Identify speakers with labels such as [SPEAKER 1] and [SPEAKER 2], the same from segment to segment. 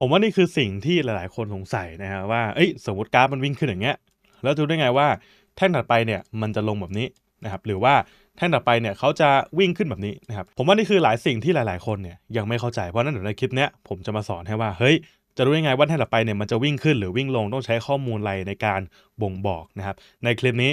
[SPEAKER 1] ผมว่านี่คือสิ่งที่หลาย ๆ คนสงสัยนะฮะว่า เอ้ยสมมติกราฟมันวิ่งขึ้นอย่างเงี้ยแล้วจะรู้ได้ไงว่าแท่งถัดไปเนี่ยมันจะลงแบบนี้นะครับหรือว่าแท่งถัดไปเนี่ยเขาจะวิ่งขึ้นแบบนี้นะครับผมว่านี่คือหลายสิ่งที่หลาย ๆคนเนี่ยยังไม่เข้าใจ เพราะนั้นเดี๋ยวในคลิปเนี้ยผมจะมาสอนให้ว่า เฮ้ยจะรู้ได้ไงว่าแท่งถัดไปเนี่ยมันจะวิ่งขึ้น หรือวิ่งลงต้องใช้ข้อมูลอะไรในการบ่งบอกนะครับในคลิปนี้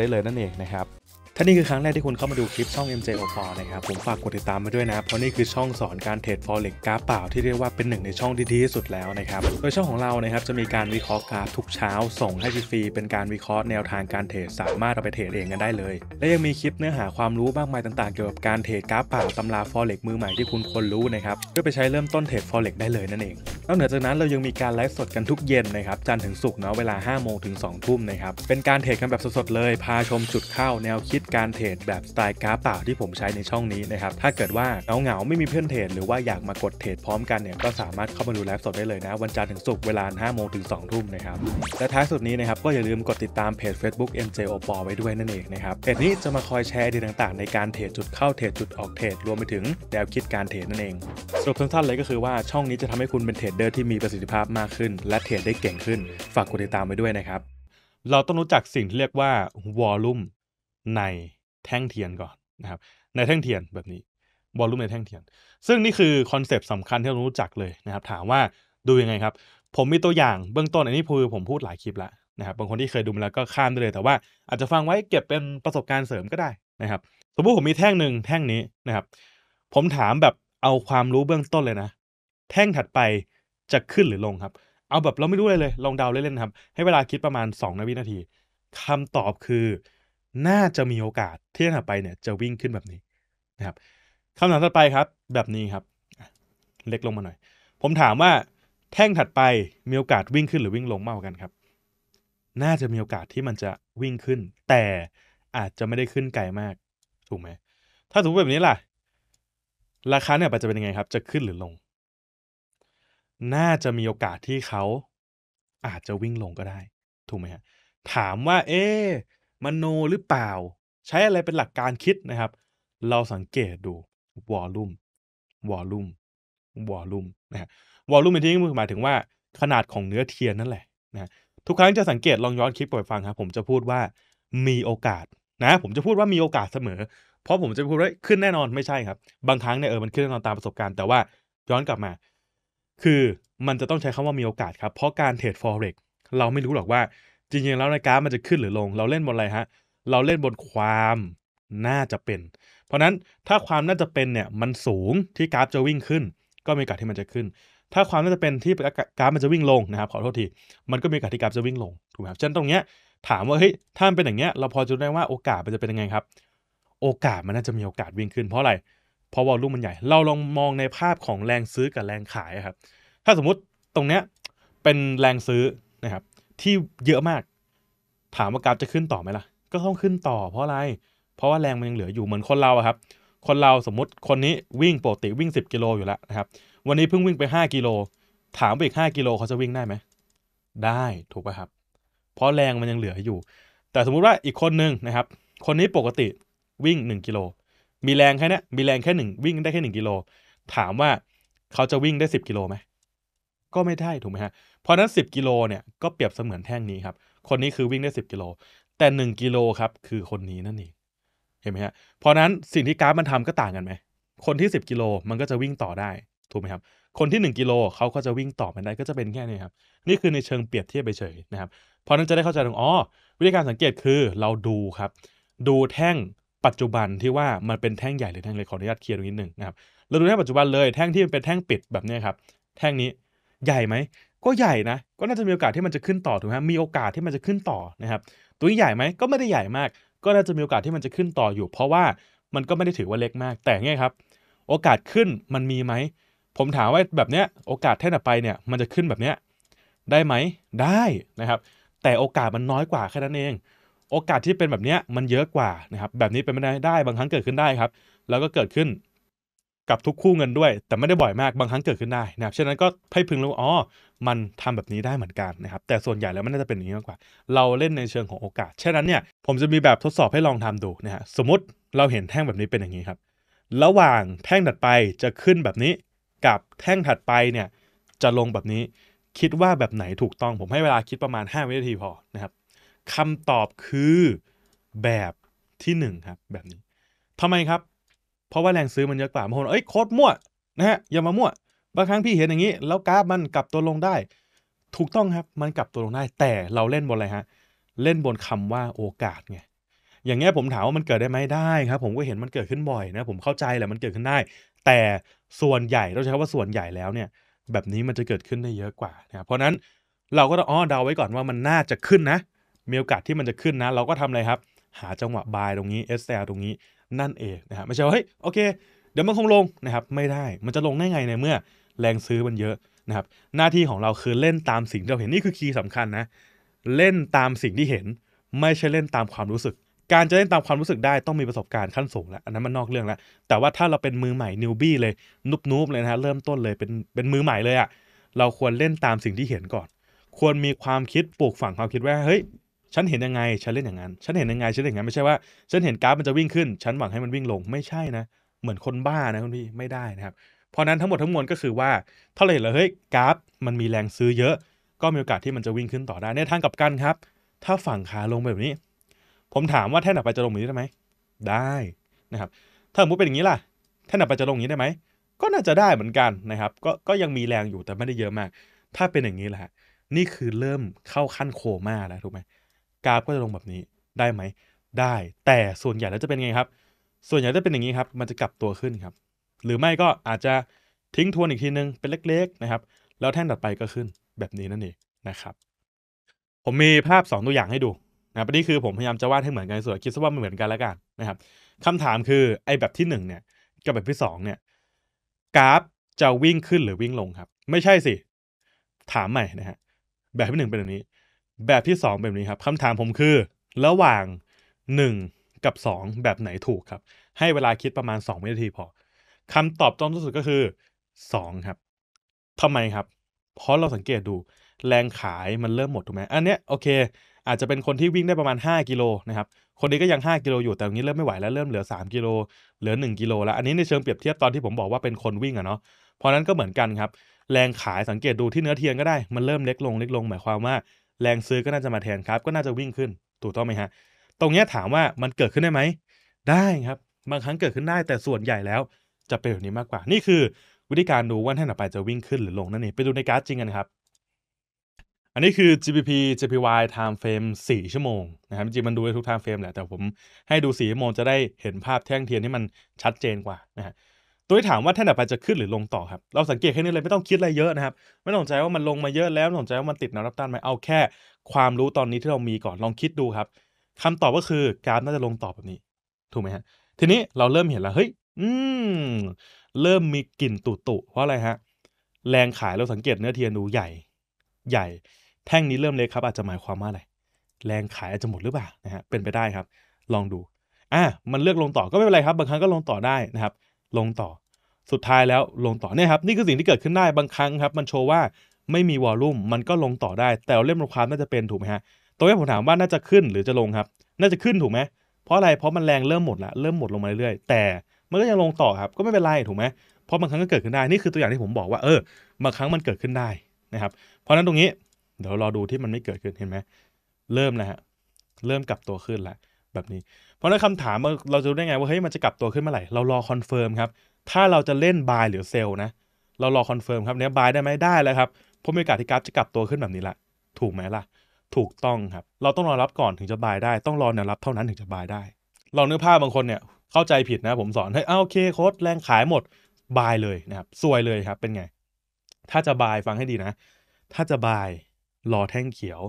[SPEAKER 1] ได้เลยนั่นเองนะครับถ้านี่คือครั้งแรกที่คุณเข้ามาดูคลิปช่อง MJ o p o นะครับ ผมฝากกดติดตามมาด้วยนะ เพราะนี่คือช่องสอนการเทรด forex กราฟเปล่าที่เรียกว่าเป็นหนึ่งในช่องที่ดีที่สุดแล้วนะครับ โดยช่องของเรานะครับจะมีการวิเคราะห์กราฟทุกเช้าส่งให้ฟรีเป็นการวิเคราะห์แนวทางการเทรดสามารถเอาไปเทรดเองกันได้เลย และยังมีคลิปเนื้อหาความรู้มากมายต่างๆเกี่ยวกับการเทรดกราฟเปล่าตำรา forex มือใหม่ที่คุณควรรู้นะครับ เพื่อไปใช้เริ่มต้นเทรด forex ได้เลยนั่นเองนอกเหนือจากนั้นเรายังมีการไลฟ์สดกันทุกเย็นนะครับจันทร์ถึงศุกร์เนาะเวลา 5 โมงถึง 2 ทุ่มนะครับเป็นการเทรดกันแบบสดๆเลย พาชมจุดเข้าแนวคิดการเทรดแบบสไตล์กราฟเปล่าที่ผมใช้ในช่องนี้นะครับถ้าเกิดว่า เหงาๆไม่มีเพื่อนเทรดหรือว่าอยากมากดเทรดพร้อมกันเนี่ยก็สามารถเข้ามาดูไลฟ์สดได้เลยนะวันจันทร์ถึงศุกร์เวลา 5 โมงถึง2ทุ่มนะครับและท้ายสุดนี้นะครับก็อย่าลืมกดติดตามเพจ Facebook MJ o p o ไว้ด้วยนั่นเองนะครับเพจนี้จะมาคอยแชร์ดีต่างๆ ในการเทรดจุดเข้าเทรดจุดออกเทรดรวมไปถึงแนวคิดการเทรดนั่นเองสรุปสั้นๆเลยก็คือว่าช่องนี้จะทำให้คุณเป็นเทรดดอร์ที่มีประสิทธิภาพมากขึ้น และเทรดได้เก่งขึ้นฝากกดติดตามไปด้วยนะครับ เราต้องรู้จักสิ่งที่เรียกว่าวอลลุ่มในแท่งเทียนก่อนนะครับในแท่งเทียนแบบนี้วอลลุ่มในแท่งเทียน ซึ่งนี่คือคอนเซปต์สำคัญที่เรารู้จักเลยนะครับ ถามว่าดูยังไงครับ ผมมีตัวอย่างเบื้องต้น อันนี้คือผมพูดหลายคลิปแล้วนะครับ บางคนที่เคยดูมาแล้วก็ข้ามไปเลย แต่ว่าอาจจะฟังไว้เก็บเป็นประสบการณ์เสริมก็ได้นะครับสมมติผมมีแท่งหนึ่งแท่งนี้นะครับ ผมถามแบบเอาความรู้เบื้องต้นเลยนะ แท่งถัดไปจะขึ้นหรือลงครับ เอาแบบเราไม่รู้อะไรเลยลองเดาเล่นๆครับ ให้เวลาคิดประมาณ2นาวินาที คำตอบคือน่าจะมีโอกาสที่ถัดไปเนี่ย จะวิ่งขึ้นแบบนี้นะครับคำถามถัดไปครับแบบนี้ครับเล็กลงมาหน่อย ผมถามว่าแท่งถัดไปมีโอกาสวิ่งขึ้นหรือวิ่งลงมากกว่ากันครับ น่าจะมีโอกาสที่มันจะวิ่งขึ้น แต่อาจจะไม่ได้ขึ้นไกลมากถูกไหม ถ้าสมมติแบบนี้ล่ะ ราคาเนี่ยปจจะเป็นยังไงครับ จะขึ้นหรือลงน่าจะมีโอกาสที่เขาอาจจะวิ่งลงก็ได้ถูกไหมฮะถามว่า เอ๊มโนหรือเปล่า ใช้อะไรเป็นหลักการคิดนะครับ เราสังเกตดูวอลลุ่มวอลลุ่มวอลลุ่มนะฮะวอลลุ่มในที่นี้หมายถึงว่า ขนาดของเนื้อเทียนนั่นแหละนะทุกครั้งจะสังเกตลองย้อนคลิปไปฟังครับ ผมจะพูดว่ามีโอกาส นะผมจะพูดว่ามีโอกาสเสมอ เพราะผมจะพูดว่าขึ้นแน่นอนไม่ใช่ครับบางครั้งเนี่ยเออมันขึ้นแน่นอนตามประสบการณ์ แต่ว่า ย้อนกลับมาคือมันจะต้องใช้คำว่ามีโอกาสครับ เพราะการเทรด forex เราไม่รู้หรอกว่า จริงๆแล้วในกราฟมันจะขึ้นหรือลง เราเล่นบนอะไรฮะเราเล่นบนความน่าจะเป็น เพราะนั้นถ้าความน่าจะเป็นเนี่ยมันสูงที่กราฟจะวิ่งขึ้น ก็มีโอกาสที่มันจะขึ้น ถ้าความน่าจะเป็นที่กราฟมันจะวิ่งลงนะครับขอโทษทีมันก็มีโอกาสที่กราฟจะวิ่งลงถูกไหมครับเช่นตรงเนี้ยถามว่าเฮ้ยถ้ามันเป็นอย่างเงี้ยเราพอจะรู้ได้ว่าโอกาสมันจะเป็นยังไงครับ โอกาสมันน่าจะมีโอกาสวิ่งขึ้นเพราะอะไรเพราะวอลลุ่มมันใหญ่ เราลองมองในภาพของแรงซื้อกับแรงขายครับ ถ้าสมมติตรงเนี้ยเป็นแรงซื้อนะครับที่เยอะมาก ถามว่ากราฟจะขึ้นต่อไหมล่ะ ก็ต้องขึ้นต่อเพราะอะไร เพราะว่าแรงมันยังเหลืออยู่เหมือนคนเราครับ คนเราสมมติคนนี้วิ่งปกติวิ่ง10กิโลอยู่แล้วนะครับวันนี้เพิ่งวิ่งไป 5 กิโลถามไปอีก 5กิโลเขาจะวิ่งได้ไหมได้ถูกป่ะครับเพราะแรงมันยังเหลืออยู่ แต่สมมุติว่าอีกคนนึงนะครับ คนนี้ปกติวิ่ง1กิโลมีแรงแค่นี้มีแรงแค่หนึ่งวิ่งได้แค่หนึ่งกิโล ถามว่าเขาจะวิ่งได้สิบกิโลไหม ก็ไม่ได้ถูกไหมฮะเพราะนั้นสิบกิโลเนี่ยก็เปรียบเสมือนแท่งนี้ครับ คนนี้คือวิ่งได้สิบกิโล แต่หนึ่งกิโล ครับคือคนนี้นั่นเองเห็นไหมฮะเพราะนั้นสิ่งที่กราฟมันทำก็ต่างกันไหมคนที่สิบกิโลมันก็จะวิ่งต่อได้ถูกไหมครับคนที่ 1กิโลเขาก็จะวิ่งต่อมปได้ก็จะเป็นแค่นี้ครับ นี่คือในเชิงเปรียบเทียบไปเฉยนะครับเพราะนั้นจะได้เข้าใจตรงอ๋อวิธีการสังเกตคือเราดูครับ ดูแท่งปัจจุบันที่ว่ามันเป็นแท่งใหญ่หรือแท่งเล็กขออนุญาตเคลียร์ตรงนี้หนึ่งนะครับเราดูแท่งปัจจุบันเลยแท่งที่มันเป็นแท่งปิดแบบนี้ครับ แท่งนี้ใหญ่ไหม ก็ใหญ่นะก็น่าจะมีโอกาสที่มันจะขึ้นต่อถูกไหมมีโอกาสที่มันจะขึ้นต่อนะครับ ตัวใหญ่ไหมก็ไม่ได้ใหญ่มาก ก็น่าจะมีโอกาสที่มันจะขึ้นต่ออยู่ เพราะว่ามันก็ไม่ได้ถือว่าเล็กมาก แต่เนี่ยครับโอกาสขึ้นมันมีไหมผมถามว่าแบบเนี้ยโอกาสแท่งต่อไปเนี่ยมันจะขึ้นแบบเนี้ยได้ไหมได้นะครับ แต่โอกาสมันน้อยกว่าแค่นั้นเองโอกาสที่เป็นแบบเนี้ยมันเยอะกว่านะครับแบบนี้เป็นไม่ได้ได้บางครั้งเกิดขึ้นได้ครับ แล้วก็เกิดขึ้นกับทุกคู่เงินด้วย แต่ไม่ได้บ่อยมากบางครั้งเกิดขึ้นได้นะครับฉะนั้นก็ให้พึงรู้อ๋อมันทำแบบนี้ได้เหมือนกันนะครับแต่ส่วนใหญ่แล้วมันน่าจะเป็นอย่างนี้มากกว่า เราเล่นในเชิงของโอกาสฉะนั้นเนี่ยผมจะมีแบบทดสอบให้ลองทำดูนะฮะสมมติเราเห็นแท่งแบบนี้เป็นอย่างนี้ครับ ระหว่างแท่งถัดไปจะขึ้นแบบนี้กับแท่งถัดไปเนี่ยจะลงแบบนี้คิดว่าแบบไหนถูกต้องผมให้เวลาคิดประมาณ5วินาทีพอนะครับคำตอบคือแบบที่1ครับแบบนี้ทำไมครับ เพราะว่าแรงซื้อมันเยอะกว่าบางคนเอ้ยโคตรมั่วนะฮะอย่ามามั่วบางครั้งพี่เห็นอย่างนี้แล้วกราฟมันกลับตัวลงได้ ถูกต้องครับ มันกลับตัวลงได้ แต่เราเล่นบนอะไรฮะเล่นบนคำว่าโอกาสไงอย่างเงี้ยผมถามว่ามันเกิดได้ไหมได้ครับ ผมก็เห็นมันเกิดขึ้นบ่อยนะผมเข้าใจแหละมันเกิดขึ้นได้ แต่ส่วนใหญ่เราใช้ว่าส่วนใหญ่แล้วเนี่ย แบบนี้มันจะเกิดขึ้นได้เยอะกว่านะครับเพราะนั้นเราก็ต้องอ้อเดาไว้ก่อนว่ามันน่าจะขึ้นนะมีโอกาสที่มันจะขึ้นนะเราก็ทำอะไรครับ หาจังหวะบายตรงนี้เ s สตรงนี้นั่นเองนะครับไม่ใช่ว่าเฮ้ยโอเค เดี๋ยวมันคงลงนะครับไม่ได้มันจะลงได้ไงในเมื่อแรงซื้อมันเยอะนะครับหน้าที่ของเราคือเล่นตามสิ่งที่เราเห็นนี่คือคีย์สำคัญนะเล่นตามสิ่งที่เห็น ไม่ใช่เล่นตามความรู้สึก การจะเล่นตามความรู้สึกได้ต้องมีประสบการณ์ขั้นสูงแล้วอันนั้นมันนอกเรื่องแล้วแต่ว่าถ้าเราเป็นมือใหม่นิวบี้เลยนุบนบเลยนะฮะเริ่มต้นเลยเป็นเป็นมือใหม่เลยอะ่ะเราควรเล่นตามสิ่งที่เห็นก่อน ควรมีความคิดปลูกฝังความคิดว่าเฮ้ยฉันเห็นยังไง ฉันเล่นอย่างนั้น ฉันเห็นยังไงฉันเล่นอย่างนั้นไม่ใช่ว่า ฉันเห็นกราฟมันจะวิ่งขึ้น ฉันหวังให้มันวิ่งลงไม่ใช่นะเหมือนคนบ้านะคุณพี่ไม่ได้นะครับเพราะนั้นทั้งหมดทั้งมวลก็คือว่าเราเห็นเหรอเฮ้ยกราฟ มันมีแรงซื้อเยอะ ก็มีโอกาสที่มันจะวิ่งขึ้นต่อได้ในทางกับกันครับถ้าฝั่งขาลงแบบนี้ ผมถามว่าแท่นหนัไปจะลงแบบนี้ได้ไหมได้นะครับถ้าสมมติเป็นอย่างนี้ล่ะแท่นหนัไปจะลงอย่างนี้ได้ไหมก็น่าจะได้เหมือนกันนะครับก็ก็ยังมีแรงอยู่แต่ไม่ได้เยอะมากถ้าเป็นอย่างนี้แหละนี่คือเริ่มเข้าขั้นโคม่าแล้วถูกไหมกราฟก็จะลงแบบนี้ได้ไหมได้ แต่ส่วนใหญ่แล้วจะเป็นไงครับ ส่วนใหญ่จะเป็นอย่างนี้ครับ มันจะกลับตัวขึ้นครับ หรือไม่ก็อาจจะทิ้งทวนอีกทีนึงเป็นเล็กๆนะครับแล้วแท่งตัดไปก็ขึ้นแบบนี้นั่นเองนะครับ ผมมีภาพ 2 ตัวอย่างให้ดูนะครับนี่คือผมพยายามจะวาดให้เหมือนกันส่วนคิดซะว่ามันเหมือนกันแล้วกันนะครับคำถามคือไอ้แบบที่ 1เนี่ยกับแบบที่ 2 เนี่ยกราฟจะวิ่งขึ้นหรือวิ่งลงครับ ไม่ใช่สิถามใหม่นะฮะแบบที่หนึ่งเป็นแบบนี้แบบที่ 2 แบบนี้ครับคำถามผมคือระหว่าง 1 กับ 2 แบบไหนถูกครับ ให้เวลาคิดประมาณ2วินาทีพอคำตอบตรงที่สุดก็คือ2ครับ ทำไมครับ เพราะเราสังเกตดู แรงขายมันเริ่มหมดถูกไหม อันเนี้ยโอเค อาจจะเป็นคนที่วิ่งได้ประมาณ 5 กิโลนะครับ คนนี้ก็ยัง5กิโลอยู่แต่ตรงนี้เริ่มไม่ไหวแล้วเริ่มเหลือ 3 กิโลเหลือ 1กิโลแล้ว อันนี้ในเชิงเปรียบเทียบตอนที่ผมบอกว่าเป็นคนวิ่งอะเนาะเพราะนั้นก็เหมือนกันครับแรงขายสังเกตดูที่เนื้อเทียนก็ได้มันเริ่มเล็กลงเล็กลงหมายความว่าแรงซื้อก็น่าจะมาแทนครับก็น่าจะวิ่งขึ้นถูกต้องไหมฮะ ตรงนี้ถามว่ามันเกิดขึ้นได้ไหมได้ครับบางครั้งเกิดขึ้นได้แต่ส่วนใหญ่แล้วจะเป็นแบบนี้มากกว่า นี่คือวิธีการดูว่าแท่งต่อไปจะวิ่งขึ้นหรือลงนั่นเองไปดูในกราฟจริงกันครับ อันนี้คือ GBP JPY time frame 4 ชั่วโมงนะครับจริงมันดูได้ทุก time frame แหละแต่ผมให้ดู4ชั่วโมงจะได้เห็นภาพแท่งเทียนที่มันชัดเจนกว่านะฮะตัวถามว่าแท่นดับไปจะขึ้นหรือลงต่อครับ เราสังเกตแค่นี้เลยไม่ต้องคิดอะไรเยอะนะครับ ไม่ต้องสนใจว่ามันลงมาเยอะแล้วไม่ต้องสนใจว่ามันติดแนวรับต้านไหมเอาแค่ความรู้ตอนนี้ที่เรามีก่อนลองคิดดูครับ คำตอบก็คือกราฟน่าจะลงต่อแบบนี้ ถูกไหมฮะทีนี้เราเริ่มเห็นแล้วเฮ้ยอืมเริ่มมีกลิ่นตุตุเพราะอะไรฮะแรงขายเราสังเกตเนื้อเทียนดูใหญ่ ใหญ่แท่งนี้เริ่มเล็กครับ อาจจะหมายความว่าอะไรแรงขายอาจจะหมดหรือเปล่านะฮะเป็นไปได้ครับ ลองดูอ่ะมันเลือกลงต่อก็ไม่เป็นไรครับ บางครั้งก็ลงต่อได้นะครับ ลงต่อสุดท้ายแล้วลงต่อเนี่ยครับนี่คือสิ่งที่เกิดขึ้นได้บางครั้งครับ มันโชว์ว่าไม่มีวอลลุ่มมันก็ลงต่อได้ แต่เล่มรวมความน่าจะเป็นถูกไหมฮะ ตัวนี้ผมถามว่าน่าจะขึ้นหรือจะลงครับ น่าจะขึ้นถูกไหมเพราะอะไรเพราะมันแรงเริ่มหมดละ เริ่มหมดลงมาเรื่อยๆแต่มันก็ยังลงต่อครับก็ไม่เป็นไรถูกไหมเพราะบางครั้งก็เกิดขึ้นได้นี่คือตัวอย่างที่ผมบอกว่าเออบางครั้งมันเกิดขึ้นได้นะครับเพราะนั้นตรงนี้ เดี๋ยวรอดูที่มันไม่เกิดขึ้นเห็นไหมเริ่ม้วฮะเริ่มกลับตัวขึ้นละแบบนี้เพราะนั้นคาถามเราจะรู้ได้ไงว่าเฮ้ยมันจะกลับตัวขึ้นเมื่อไหร่เรารอคอนเฟิร์มครับถ้าเราจะเล่นบายหรือเซลนะเรารอคอนเฟิร์มครับเนี้ยบายได้ไหมได้แล้วครับเพราะมีโอกาสที่กราฟจะกลับตัวขึ้นแบบนี้ละถูกไหมล่ะ ถูกต้องครับ เราต้องรอรับก่อนถึงจะบายได้ ต้องรอแนวรับเท่านั้นถึงจะบายได้ลองนึกภาพบางคนเนี่ย เข้าใจผิดนะ ผมสอนให้อ้าโอเคโค้ดแรงขายหมดบายเลยนะครับซวยเลยครับ เป็นไง ถ้าจะบายฟังให้ดีนะ ถ้าจะบายรอแท่งเขียว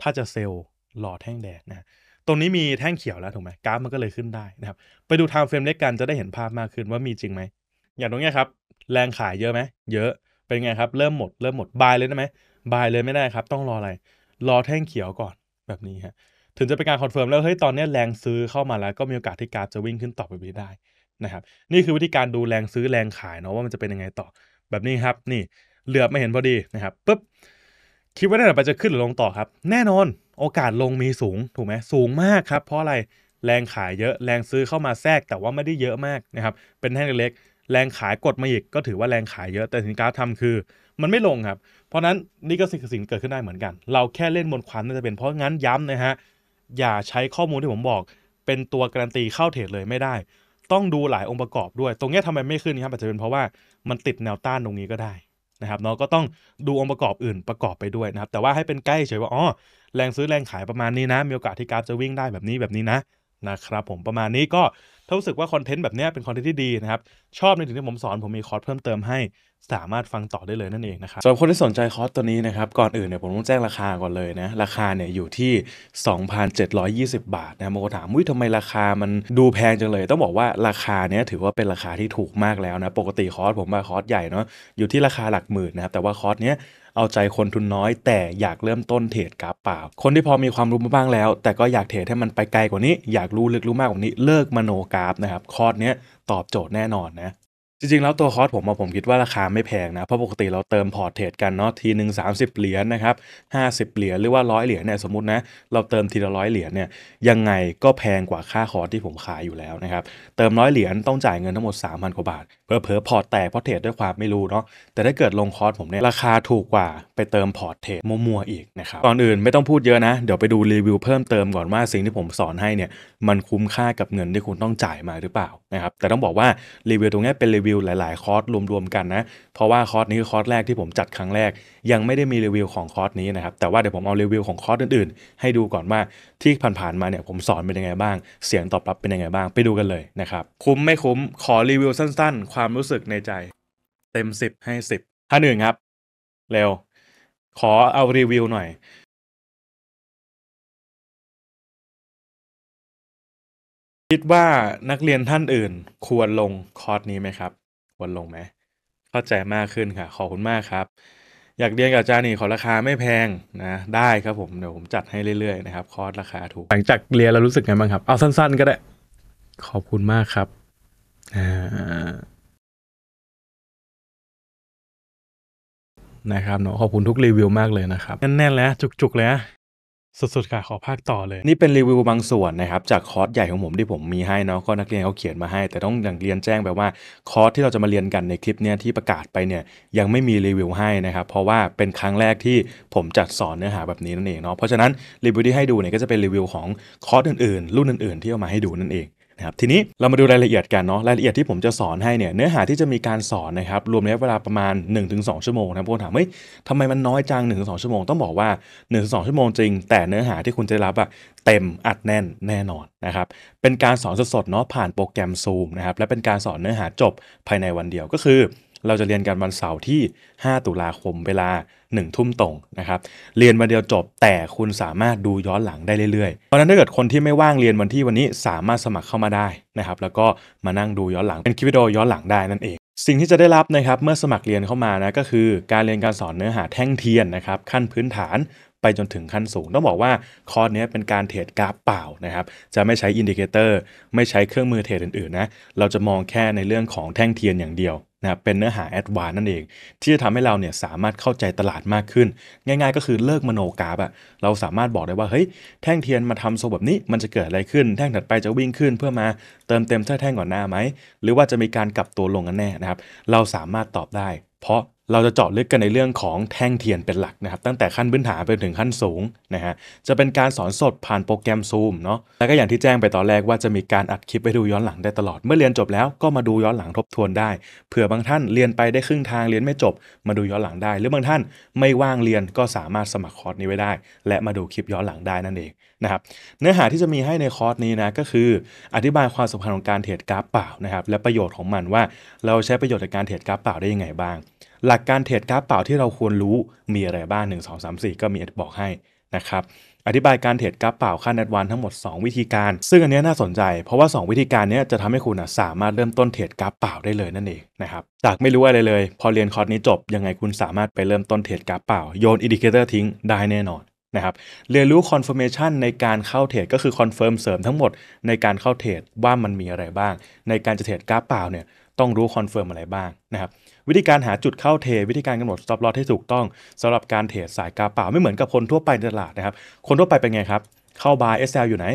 [SPEAKER 1] ถ้าจะเซลล์รอแท่งแดงนะตรงนี้มีแท่งเขียวแล้วถูกไหมกราฟมันก็เลยขึ้นได้นะครับไปดูไทม์เฟรมเล็กกันจะได้เห็นภาพมากขึ้นว่ามีจริงไหมอย่างตรงนี้ครับแรงขายเยอะไหมเยอะเป็นไงครับเริ่มหมดเริ่มหมดบายเลยได้ไหมบายเลยไม่ได้ครับ ต้องรออะไร รอแท่งเขียวก่อนแบบนี้ฮะถึงจะเป็นการคอนเฟิร์มแล้วเฮ้ย ตอนนี้แรงซื้อเข้ามาแล้ว ก็มีโอกาสที่กราฟจะวิ่งขึ้นต่อไปได้นะครับนี่คือวิธีการดูแรงซื้อแรงขายเนาะว่ามันจะเป็นยังไงต่อแบบนี้ครับ นี่เหลือไม่เห็นพอดีนะครับปุ๊บคิดว่าแน่นอนไปจะขึ้นหรือลงต่อครับ แน่นอนโอกาสลงมีสูงถูกไหมสูงมากครับ เพราะอะไรแรงขายเยอะแรงซื้อเข้ามาแทรกแต่ว่าไม่ได้เยอะมากนะครับเป็นแท่งเล็ก แรงขายกดมาอีก ก็ถือว่าแรงขายเยอะแต่สินค้าทำคือมันไม่ลงครับ เพราะนั้นนี่ก็สิ่งสิ่งเกิดขึ้นได้เหมือนกัน เราแค่เล่นบนความน่าจะเป็นเพราะงั้นย้ำนะฮะอย่าใช้ข้อมูลที่ผมบอก เป็นตัวการันตีเข้าเทรดเลยไม่ได้ ต้องดูหลายองค์ประกอบด้วย ตรงนี้ทำไมไม่ขึ้นครับอาจจะเป็นเพราะว่ามันติดแนวต้านตรงนี้ก็ได้นะครับเนาะก็ต้องดูองค์ประกอบอื่นประกอบไปด้วยนะครับ แต่ว่าให้เป็นใกล้เฉยว่าอ๋อแรงซื้อแรงขายประมาณนี้นะ มีโอกาสที่กราฟจะวิ่งได้แบบนี้แบบนี้นะนะครับ ผมประมาณนี้ก็ถ้ารู้สึกว่าคอนเทนต์แบบนี้เป็นคอนเทนต์ที่ดีนะครับ ชอบในสิ่งที่ผมสอนผมมีคอร์สเพิ่มเติมให้สามารถฟังต่อได้เลยนั่นเองนะครับสำหรับคนที่สนใจคอร์สตัวนี้นะครับก่อนอื่นเนี่ยผมต้องแจ้งราคาก่อนเลยนะราคาเนี่ยอยู่ที่ 2,720 บาทนะบางคนถามวิทำไมราคามันดูแพงจังเลย ต้องบอกว่าราคาเนี่ยถือว่าเป็นราคาที่ถูกมากแล้วนะปกติคอร์สผมมาคอร์สใหญ่เนาะอยู่ที่ราคาหลักหมื่นนะครับแต่ว่าคอร์สเนี้ยเอาใจคนทุนน้อย แต่อยากเริ่มต้นเทรดกราฟเปล่า คนที่พอมีความรู้มาบ้างแล้ว แต่ก็อยากเทรดให้มันไปไกลกว่านี้อยากรู้ลึกรู้มากกว่านี้เลิกมโนกราฟนะครับคอร์สเนี้ยตอบโจทย์แน่นอนนะจริงๆแล้วตัวคอร์สผมอาผมคิดว่าราคาไม่แพงนะเพราะปกติเราเติมพอร์ตเทรดกันเนาะทีหนึ่งสาเหรียญนะครับ50เหรียญหรือว่าร้อยเหรียญเนี่ยสมมตินะเราเติมทีละร้อยเหรียญเนี่ยยังไงก็แพงกว่าค่าคอร์สที่ผมขายอยู่แล้วนะครับเติมร้อยเหรียญต้องจ่ายเงินทั้งหมด3พันกว่าบาทเพอเพอพอร์ตแตกเพราะเทรดด้วยความไม่รู้เนาะแต่ถ้าเกิดลงคอร์สผมเนี่ยราคาถูกกว่า ไปเติมพอร์ตเทรดมัวๆอีกนะครับก่อนอื่นไม่ต้องพูดเยอะนะเดี๋ยวไปดูรีวิวเพิ่มเติมก่อนว่าสิ่งที่ผมสอนให้เนี่ยมันคุ้มค่ากับเงินที่คุณต้องจ่ายมาหรือเปล่านะครับแต่ต้องบอกว่ารีวิวตรงนี้เป็นรีวิวหลาย ๆคอร์สรวมๆกันนะ เพราะว่าคอร์สนี้คือคอร์สแรกที่ผมจัดครั้งแรก ยังไม่ได้มีรีวิวของคอร์สนี้นะครับ แต่ว่า เดี๋ยวผมเอารีวิวของคอร์สอื่นๆ ให้ดูก่อนว่าที่ผ่านๆมาเนี่ยผมสอนเป็นยังไงบ้าง เสียงตอบรับเป็นยังไงบ้าง ไปดูกันเลยนะครับคุ้มไม่คุ้มขอรีวิวสั้น ๆ ความรู้สึกในใจเต็ม10ให้10ท่านหนึ่งครับเร็วขอเอารีวิวหน่อยคิดว่านักเรียนท่านอื่นควรลงคอร์สนี้ไหมครับ ควรลงไหม เข้าใจมากขึ้นค่ะ ขอบคุณมากครับ อยากเรียนกับอาจารย์นี่ขอราคาไม่แพงนะ ได้ครับผม เดี๋ยวผมจัดให้เรื่อยๆนะครับ คอร์สราคาถูก หลังจากเรียนแล้วรู้สึกไงบ้างครับเอาสั้นๆก็ได้ ขอบคุณมากครับนะครับเนาะ ขอบคุณทุกรีวิวมากเลยนะครับ แน่นๆแล้วจุกๆเลยนะสุดๆค่ะขอภาคต่อเลย นี่เป็นรีวิวบางส่วนนะครับจากคอร์สใหญ่ของผมที่ผมมีให้เนาะก็นักเรียนเขาเขียนมาให้ แต่ต้องอย่างเรียนแจ้งไปว่าคอร์สที่เราจะมาเรียนกันในคลิปเนี้ยที่ประกาศไปเนี่ยยังไม่มีรีวิวให้นะครับเพราะว่าเป็นครั้งแรกที่ผมจัดสอนเนื้อหาแบบนี้นั่นเองเนาะเพราะฉะนั้นรีวิวที่ให้ดูเนี่ยก็จะเป็นรีวิวของคอร์สอื่นๆ รุ่นอื่นๆที่เอามาให้ดูนั่นเองนะครับทีนี้เรามาดูรายละเอียดกันเนาะรายละเอียดที่ผมจะสอนให้เนี่ยเนื้อหาที่จะมีการสอนนะครับรวมระยะเวลาประมาณ 1-2 ชั่วโมงนะพคนถามเฮ้ยทำไมมันน้อยจัง 1-2 ชั่วโมงต้องบอกว่า 1-2 ชั่วโมงจริง แต่เนื้อหาที่คุณจะรับอะเต็มอัดแน่นแน่นอนนะครับเป็นการสอนสดๆเนาะผ่านโปรแกรม Zoom นะครับและเป็นการสอนเนื้อหาจบภายในวันเดียวก็คือเราจะเรียน กันวันเสาร์ที่ 5 ตุลาคม เวลา 1 ทุ่มตรง นะครับ เรียนวันเดียวจบ แต่คุณสามารถดูย้อนหลังได้เรื่อยๆ เพราะนั้นถ้าเกิดคนที่ไม่ว่างเรียนวันที่วันนี้สามารถสมัครเข้ามาได้นะครับ แล้วก็มานั่งดูย้อนหลัง เป็นคลิปวิดีโอย้อนหลังได้นั่นเอง สิ่งที่จะได้รับนะครับ เมื่อสมัครเรียนเข้ามานะก็คือ การเรียนการสอนเนื้อหาแท่งเทียนนะครับขั้นพื้นฐานไปจนถึงขั้นสูง ต้องบอกว่าคอร์สนี้เป็นการเทรดกราฟเปล่านะครับจะไม่ใช้อินดิเคเตอร์ไม่ใช้เครื่องมือเทรดอื่นๆนะเราจะมองแค่ในเรื่องของแท่งเทียนอย่างเดียวนะเป็นเนื้อหาแอดวานนั่นเอง ที่จะทำให้เราเนี่ยสามารถเข้าใจตลาดมากขึ้น ง่ายๆก็คือเลิกมโนกราฟอะเราสามารถบอกได้ว่าเฮ้ยแท่งเทียนมาทำโซ่แบบนี้ มันจะเกิดอะไรขึ้นแท่งถัดไปจะวิ่งขึ้นเพื่อมาเติมเต็มแท่งก่อนหน้าไหมหรือว่าจะมีการกลับตัวลงกันแน่นะครับเราสามารถตอบได้ เพราะเราจะเจาะลึกกันในเรื่องของแท่งเทียนเป็นหลักนะครับตั้งแต่ขั้นพื้นฐานไปถึงขั้นสูงนะฮะจะเป็นการสอนสดผ่านโปรแกรมซูมเนาะแล้วก็อย่างที่แจ้งไปตอนแรกว่าจะมีการอัดคลิปไปดูย้อนหลังได้ตลอด เมื่อเรียนจบแล้วก็มาดูย้อนหลังทบทวนได้เผื่อบางท่านเรียนไปได้ครึ่งทางเรียนไม่จบ มาดูย้อนหลังได้ หรือบางท่านไม่ว่างเรียนก็สามารถสมัครคอร์สนี้ไว้ได้ และมาดูคลิปย้อนหลังได้นั่นเองนะครับเนื้อหาที่จะมีให้ในคอร์สนี้นะก็คืออธิบายความสำคัญของการเทรดกราฟเปล่านะครับและประโยชน์ของมันว่า เราใช้ประโยชน์จากการเทรดกราฟเปล่าได้ยังไงบ้างหลักการเทรดกราฟเปล่าที่เราควรรู้มีอะไรบ้าง 1 2 3 4 ก็มีบอกให้นะครับอธิบายการเทรดกราฟเปล่าขั้นแอดวานทั้งหมด2วิธีการซึ่งอันนี้น่าสนใจ เพราะว่า 2 วิธีการนี้จะทำให้คุณสามารถเริ่มต้นเทรดกราฟเปล่าได้เลยนั่นเองนะครับจากไม่รู้อะไรเลยพอเรียนคอร์สนี้จบ ยังไงคุณสามารถไปเริ่มต้นเทรดกราฟเปล่าโยนอินดิเคเตอร์ทิ้งได้แน่นอนนะครับเรียนรู้คอนเฟิร์มชันในการเข้าเทรดก็คือคอนเฟิร์มเสริมทั้งหมดในการเข้าเทรดว่ามันมีอะไรบ้าง ในการจะเทรดกราฟเปล่าเนี่ยต้องรู้คอนเฟิร์มอะไรบ้างนะครับวิธีการหาจุดเข้าเทรดวิธีการกำหนดสต็อปลอ s ให้ถูกต้องสำหรับการเทรดสายกาเปล่า ไม่เหมือนกับคนทั่วไปในตลาดนะครับ คนทั่วไปเป็นไงครับ เข้าบาย SL อยู่ไหน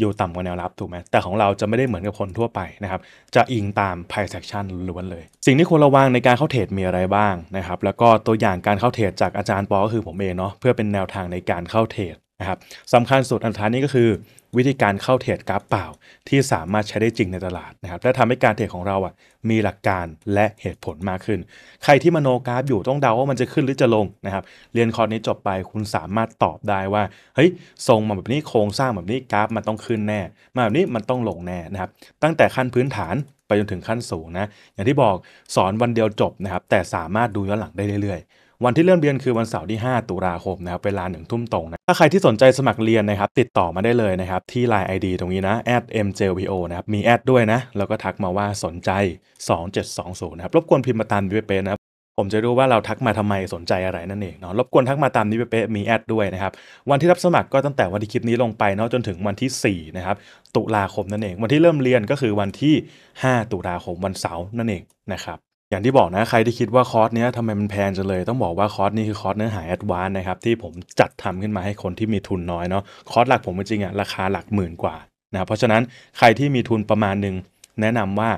[SPEAKER 1] อยู่ต่ำกว่าแนวรับ ถูกไหมแต่ของเราจะไม่ได้เหมือนกับคนทั่วไปนะครับจะอิงตาม price action ล้วนเลย สิ่งที่ควรระวังในการเข้าเทรดมีอะไรบ้างนะครับแล้วก็ตัวอย่างการเข้าเทรดจากอาจารย์ปอก็คือผมเองเนาะเพื่อเป็นแนวทางในการเข้าเทรดนะครับสำคัญสุดอันท้ายนี้ก็คือวิธีการเข้าเทรดกราฟเปล่าที่สามารถใช้ได้จริงในตลาดนะครับและทำให้การเทรดของเราอ่ะมีหลักการและเหตุผลมากขึ้น ใครที่มโนกราฟอยู่ต้องเดาว่ามันจะขึ้นหรือจะลงนะครับ เรียนคอร์สนี้จบไปคุณสามารถตอบได้ว่าเฮ้ยทรงมาแบบนี้โครงสร้างแบบนี้กราฟมันต้องขึ้นแน่มาแบบนี้มันต้องลงแน่นะครับ ตั้งแต่ขั้นพื้นฐานไปจนถึงขั้นสูงนะอย่างที่บอกสอนวันเดียวจบนะครับแต่สามารถดูย้อนหลังได้เรื่อยวันที่เริ่มเรียนคือวันเสาร์ที่ 5 ตุลาคมนะครับเวลาหนึ่งทุ่มตรงนะถ้าใครที่สนใจสมัครเรียนนะครับ ติดต่อมาได้เลยนะครับ ที่ Line ID ตรงนี้นะ m j p o นะครับมีแอดด้วยนะแล้วก็ทักมาว่าสนใจ 2720นะครับรบกวนพิมพ์มาตามนี้ไปเป็นนะผมจะรู้ว่าเราทักมาทำไมสนใจอะไรนั่นเองเนาะรบกวนทักมาตามนี้เป๊ะมีแอดด้วยนะครับวันที่รับสมัครก็ตั้งแต่วันที่คลิปนี้ลงไปเนาะจนถึงวันที่4นะครับตุลาคมนั่นเอง วันที่เริ่มเรียนก็คือวันที่ 5 ตุลาคมวันเสาร์นั่นเองนะครับอย่างที่บอกนะใครที่คิดว่าคอร์สเนี้ยทำไมมันแพงจังเลยต้องบอกว่าคอร์สนี้คือคอร์สเนื้อหาแอดวานนะครับที่ผมจัดทำขึ้นมาให้คนที่มีทุนน้อยเนาะคอร์สหลักผมจริงอะราคาหลักหมื่นกว่านะเพราะฉะนั้นใครที่มีทุนประมาณหนึ่งแนะนำว่า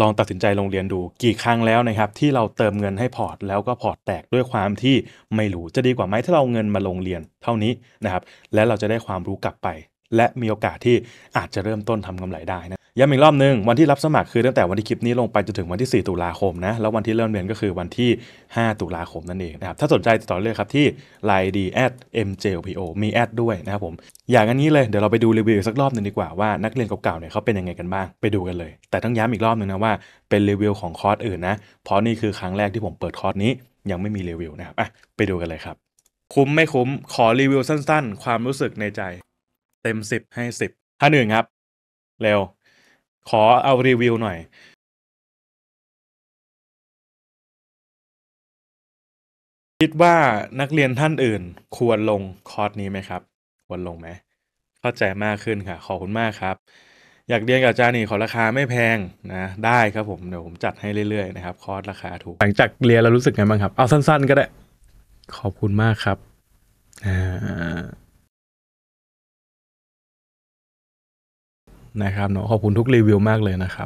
[SPEAKER 1] ลองตัดสินใจลงเรียนดูกี่ครั้งแล้วนะครับที่เราเติมเงินให้พอร์ต แล้วก็พอร์ตแตกด้วยความที่ไม่รู้จะดีกว่าไหมถ้าเราเงินมาลงเรียนเท่านี้นะครับและเราจะได้ความรู้กลับไป และมีโอกาสที่อาจจะเริ่มต้นทำกำไรได้นะย้ำอีกรอบนึง วันที่รับสมัครคือตั้งแต่วันที่คลิปนี้ลงไปจนถึงวันที่ 4 ตุลาคมนะ แล้ววันที่เริ่มเรียนก็คือวันที่ 5 ตุลาคมนั่นเองนะครับถ้าสนใจติดต่อเลยครับที่ line d at mjlpo มีแอดด้วยนะครับผม อย่างนี้เลย เดี๋ยวเราไปดูรีวิวสักรอบหนึ่งดีกว่าว่านักเรียนเก่าๆ เนี่ยเขาเป็นยังไงกันบ้างไปดูกันเลย แต่ต้องย้ำอีกรอบนึงนะว่าเป็นรีวิวของคอร์สอื่นนะเพราะนี่คือครั้งแรกที่ผมเปิดคอร์สนี้ยังไม่มีรีวิวนะครับอ่ะไปดูกันเลยครับ คุ้มไม่คุ้มขอรีวิวสั้น ๆ ความรู้สึกในใจเต็ม 10ให้10ถ้านึ่งครับเร็วขอเอารีวิวหน่อย คิดว่านักเรียนท่านอื่นควรลงคอร์สนี้ไหมครับ ควรลงไหมเข้าใจมากขึ้นค่ะขอบคุณมากครับ อยากเรียนกับอาจารย์นี่ขอราคาไม่แพงนะ ได้ครับผมเดี๋ยวผมจัดให้เรื่อยๆนะครับคอร์สราคา ถูกหลังจากเรียนแล้วรู้สึกไงบ้างครับ เอาสั้น ๆก็ได้ขอบคุณมากครับอ่านะครับเนาะขอบคุณทุกรีวิวมากเลยนะครับ